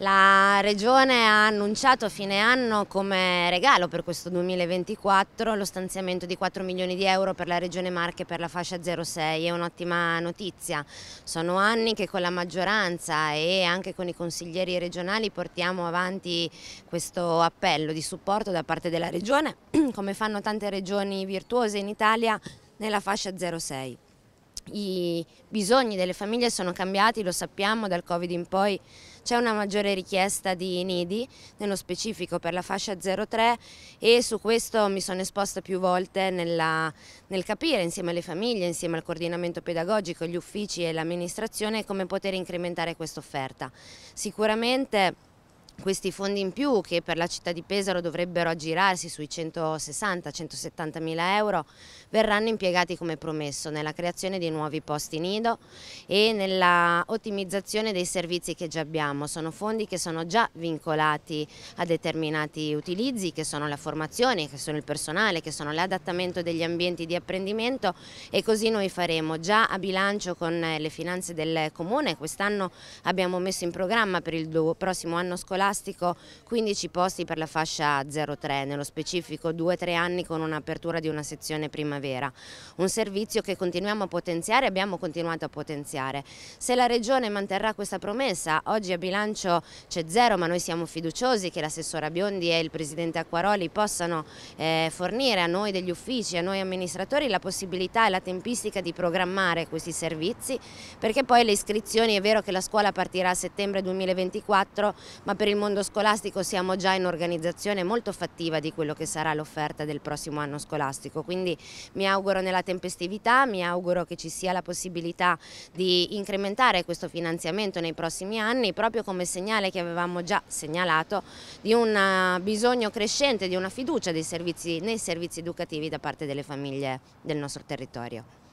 La Regione ha annunciato a fine anno come regalo per questo 2024 lo stanziamento di 4 milioni di euro per la Regione Marche per la fascia 06, è un'ottima notizia. Sono anni che con la maggioranza e anche con i consiglieri regionali portiamo avanti questo appello di supporto da parte della Regione, come fanno tante regioni virtuose in Italia nella fascia 06. I bisogni delle famiglie sono cambiati, lo sappiamo, dal Covid in poi c'è una maggiore richiesta di nidi, nello specifico per la fascia 03 e su questo mi sono esposta più volte nella, nel capire insieme alle famiglie, insieme al coordinamento pedagogico, gli uffici e l'amministrazione come poter incrementare questa offerta. Sicuramente questi fondi in più che per la città di Pesaro dovrebbero aggirarsi sui 160-170 mila euro verranno impiegati come promesso nella creazione di nuovi posti nido e nella ottimizzazione dei servizi che già abbiamo. Sono fondi che sono già vincolati a determinati utilizzi che sono la formazione, che sono il personale, che sono l'adattamento degli ambienti di apprendimento e così noi faremo già a bilancio con eh, le finanze del comune. Quest'anno abbiamo messo in programma per il prossimo anno scolastico scolastico, 15 posti per la fascia 03, nello specifico 2-3 anni con un'apertura di una sezione primavera. Un servizio che continuiamo a potenziare e abbiamo continuato a potenziare. Se la Regione manterrà questa promessa, oggi a bilancio c'è zero ma noi siamo fiduciosi che l'assessora Biondi e il Presidente Acquaroli possano eh, fornire a noi degli uffici, a noi amministratori la possibilità e la tempistica di programmare questi servizi perché poi le iscrizioni è vero che la scuola partirà a settembre 2024 ma per il mondo scolastico siamo già in organizzazione molto fattiva di quello che sarà l'offerta del prossimo anno scolastico, quindi mi auguro nella tempestività, mi auguro che ci sia la possibilità di incrementare questo finanziamento nei prossimi anni proprio come segnale che avevamo già segnalato di un eh, bisogno crescente, di una fiducia servizi, nei servizi educativi da parte delle famiglie del nostro territorio.